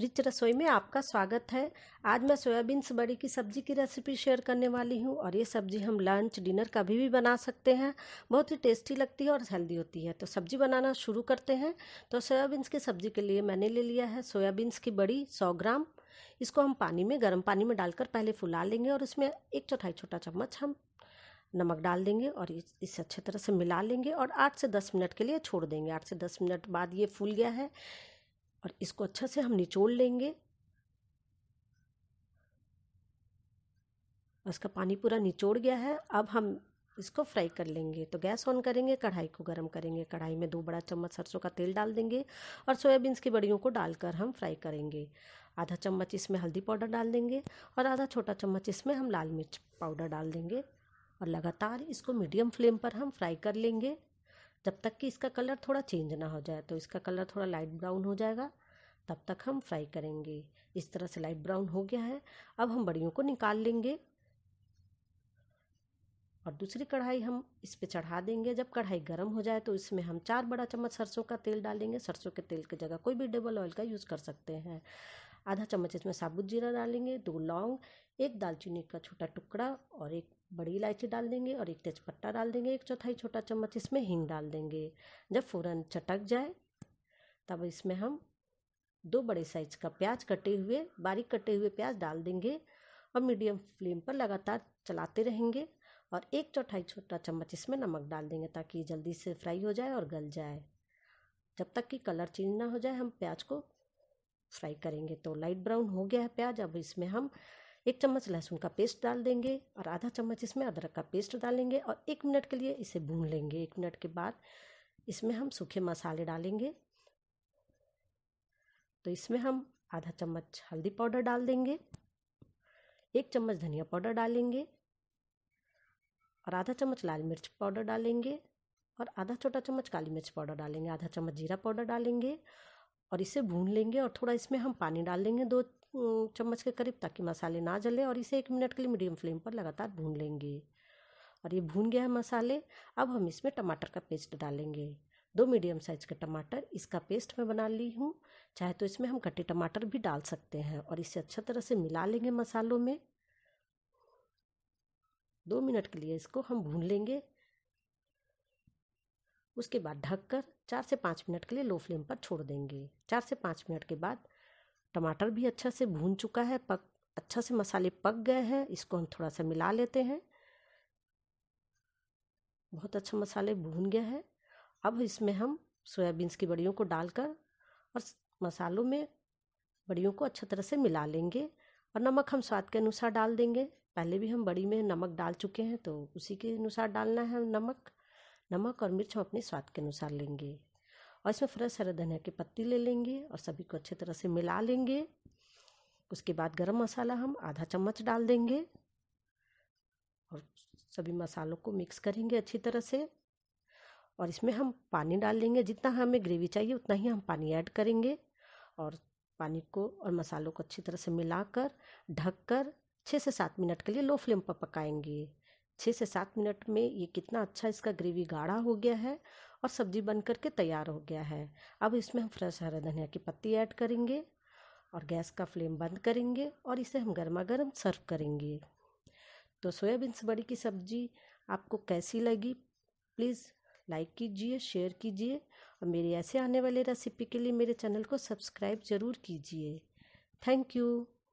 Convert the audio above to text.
rich रसोई में आपका स्वागत है आज मैं सोयाबीन से बड़ी की सब्जी की रेसिपी शेयर करने वाली हूँ और ये सब्जी हम लंच डिनर कभी भी बना सकते हैं बहुत ही टेस्टी लगती है और हेल्दी होती है तो सब्जी बनाना शुरू करते हैं तो सोयाबीन्स की सब्जी के लिए मैंने ले लिया है सोयाबीन्स की बड़ी सौ ग्राम इसको हम पानी में गर्म पानी में डालकर पहले फुला लेंगे और इसमें एक चौथाई छोटा चम्मच हम नमक डाल देंगे और इसे अच्छे तरह से मिला लेंगे और आठ से दस मिनट के लिए छोड़ देंगे आठ से दस मिनट बाद ये फूल गया है और इसको अच्छा से हम निचोड़ लेंगे उसका पानी पूरा निचोड़ गया है अब हम इसको फ्राई कर लेंगे तो गैस ऑन करेंगे कढ़ाई को गर्म करेंगे कढ़ाई में दो बड़ा चम्मच सरसों का तेल डाल देंगे और सोयाबीन्स की बड़ियों को डालकर हम फ्राई करेंगे आधा चम्मच इसमें हल्दी पाउडर डाल देंगे और आधा छोटा चम्मच इसमें हम लाल मिर्च पाउडर डाल देंगे और लगातार इसको मीडियम फ्लेम पर हम फ्राई कर लेंगे जब तक कि इसका कलर थोड़ा चेंज ना हो जाए तो इसका कलर थोड़ा लाइट ब्राउन हो जाएगा तब तक हम फ्राई करेंगे इस तरह से लाइट ब्राउन हो गया है अब हम बड़ियों को निकाल लेंगे और दूसरी कढ़ाई हम इस पे चढ़ा देंगे जब कढ़ाई गर्म हो जाए तो इसमें हम चार बड़ा चम्मच सरसों का तेल डालेंगे सरसों के तेल की जगह कोई भी डेबल ऑयल का यूज़ कर सकते हैं आधा चम्मच इसमें साबुत जीरा डालेंगे दो लौंग एक दालचीनी का छोटा टुकड़ा और एक बड़ी इलायची डाल देंगे और एक तेज़पत्ता डाल देंगे एक चौथाई छोटा चम्मच इसमें हींग डाल देंगे जब फ़ौरन चटक जाए तब इसमें हम दो बड़े साइज का प्याज कटे हुए बारीक कटे हुए प्याज डाल देंगे और मीडियम फ्लेम पर लगातार चलाते रहेंगे और एक चौथाई छोटा चम्मच इसमें नमक डाल देंगे ताकि जल्दी से फ्राई हो जाए और गल जाए जब तक कि कलर चेंज ना हो जाए हम प्याज को फ्राई करेंगे तो लाइट ब्राउन हो गया है प्याज अब इसमें हम एक चम्मच लहसुन का पेस्ट डाल देंगे और आधा चम्मच इसमें अदरक का पेस्ट डालेंगे और एक मिनट के लिए इसे भून लेंगे एक मिनट के बाद इसमें हम सूखे मसाले डालेंगे तो इसमें हम आधा चम्मच हल्दी पाउडर डाल देंगे एक चम्मच धनिया पाउडर डालेंगे और आधा चम्मच लाल मिर्च पाउडर डालेंगे और आधा छोटा चम्मच काली मिर्च पाउडर डालेंगे आधा चम्मच जीरा पाउडर डालेंगे और इसे भून लेंगे और थोड़ा इसमें हम पानी डाल लेंगे दो चम्मच के करीब ताकि मसाले ना जले और इसे एक मिनट के लिए मीडियम फ्लेम पर लगातार भून लेंगे और ये भून गया है मसाले अब हम इसमें टमाटर का पेस्ट डालेंगे दो मीडियम साइज़ के टमाटर इसका पेस्ट मैं बना ली हूँ चाहे तो इसमें हम कटे टमाटर भी डाल सकते हैं और इसे अच्छा तरह से मिला लेंगे मसालों में दो मिनट के लिए इसको हम भून लेंगे उसके बाद ढककर चार से पाँच मिनट के लिए लो फ्लेम पर छोड़ देंगे चार से पाँच मिनट के बाद टमाटर भी अच्छा से भून चुका है पक अच्छा से मसाले पक गए हैं इसको हम थोड़ा सा मिला लेते हैं बहुत अच्छा मसाले भून गया है अब इसमें हम सोयाबीन्स की बड़ियों को डालकर और मसालों में बड़ियों को अच्छा तरह से मिला लेंगे और नमक हम स्वाद के अनुसार डाल देंगे पहले भी हम बड़ी में नमक डाल चुके हैं तो उसी के अनुसार डालना है नमक नमक और मिर्च हम अपने स्वाद के अनुसार लेंगे और इसमें फ्रेश हरा धनिया की पत्ती ले लेंगे और सभी को अच्छी तरह से मिला लेंगे उसके बाद गरम मसाला हम आधा चम्मच डाल देंगे और सभी मसालों को मिक्स करेंगे अच्छी तरह से और इसमें हम पानी डाल देंगे जितना हमें ग्रेवी चाहिए उतना ही हम पानी ऐड करेंगे और पानी को और मसालों को अच्छी तरह से मिलाकर ढककर छः से सात मिनट के लिए लो फ्लेम पर पकाएंगे छः से सात मिनट में ये कितना अच्छा इसका ग्रेवी गाढ़ा हो गया है और सब्जी बन करके तैयार हो गया है अब इसमें हम फ्रेश हरा धनिया की पत्ती ऐड करेंगे और गैस का फ्लेम बंद करेंगे और इसे हम गर्मा गर्म सर्व करेंगे तो सोयाबीन से बड़ी की सब्जी आपको कैसी लगी प्लीज़ लाइक कीजिए शेयर कीजिए और मेरे ऐसे आने वाले रेसिपी के लिए मेरे चैनल को सब्सक्राइब ज़रूर कीजिए थैंक यू